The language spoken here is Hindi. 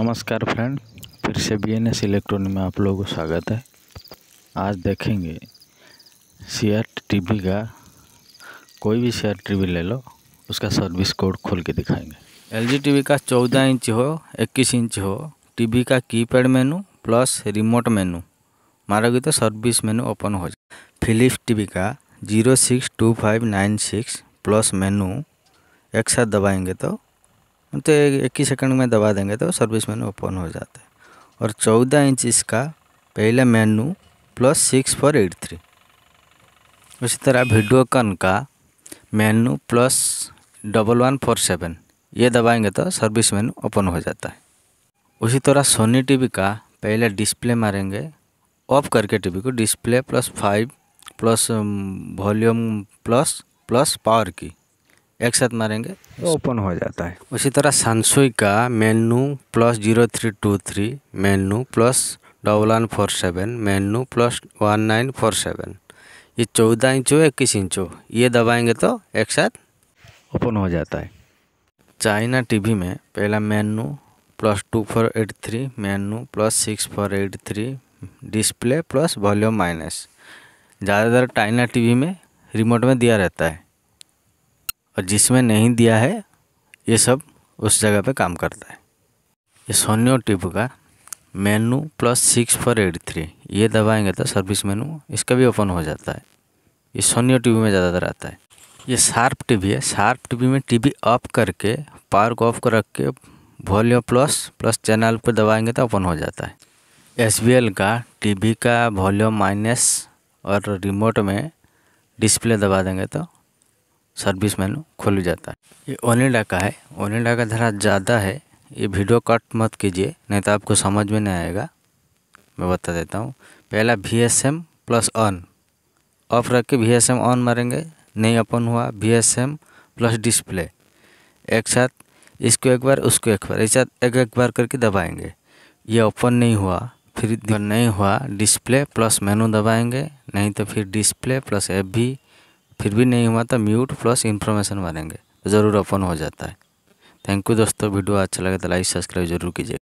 नमस्कार फ्रेंड फिर से बी एन एस इलेक्ट्रॉनिक में आप लोगों को स्वागत है आज देखेंगे शेयर टीवी का कोई भी शेयर टीवी ले लो उसका सर्विस कोड खोल के दिखाएंगे एल जी टी का चौदह इंच हो इक्कीस इंच हो टीवी का keypad menu plus remote menu मारोगे तो सर्विस मेनू ओपन हो जाए फिलिप्स टीवी का zero six two five nine six plus menu एक साथ दबाएंगे तो तो एक ही सेकंड में दबा देंगे तो सर्विस मेनू ओपन हो जाता है और चौदह इंच इसका पहले menu plus six four eight three उसी तरह वीडियोकन का menu plus double one four seven ये दबाएंगे तो सर्विस मेनू ओपन हो जाता है उसी तरह सोनी टीवी का पहले डिस्प्ले मारेंगे ऑफ करके टीवी को display plus five plus volume plus plus power की एक साथ मारेंगे तो ओपन हो जाता है उसी तरह सनसुई का menu plus zero three two three menu plus double one four seven menu plus one nine four seven ये चौदह इंचो इक्कीस इंचो ये दबाएंगे तो एक साथ ओपन हो जाता है चाइना टीवी में पहला menu plus two four eight three menu plus six four eight three display plus volume minus ज़्यादातर चाइना टीवी में रिमोट में दिया रहता है और जिसमें नहीं दिया है ये सब उस जगह पे काम करता है ये सोनियो टिप का menu plus six four eight three ये दबाएंगे तो सर्विस मेनू इसका भी ओपन हो जाता है ये सोनियो टीवी में ज़्यादातर आता है ये शार्प टीवी है शार्प टीवी में टीवी ऑफ करके पावर को ऑफ कर रख के वॉल्यूम प्लस प्लस चैनल पर दबाएंगे तो ओपन हो जाता है एस का टीवी का वॉल्यूम माइनस और रिमोट में डिस्प्ले दबा देंगे तो सर्विस मेनू खुल जाता है ये ओनिडा का है ओनिडा का धरा ज़्यादा है ये वीडियो कट मत कीजिए नहीं तो आपको समझ में नहीं आएगा मैं बता देता हूँ पहला V S M plus on off रख के वी एस एम ऑन मारेंगे नहीं ओपन हुआ V S M plus display एक साथ इसको एक बार उसको एक बार एक साथ एक एक बार करके दबाएंगे ये ओपन नहीं हुआ फिर नहीं हुआ डिस्प्ले प्लस मेनू दबाएंगे नहीं तो फिर डिस्प्ले प्लस एफ भी फिर भी नहीं हुआ तो म्यूट प्लस इन्फॉर्मेशन मारेंगे ज़रूर ओपन हो जाता है थैंक यू दोस्तों वीडियो अच्छा लगे तो लाइक सब्सक्राइब जरूर कीजिए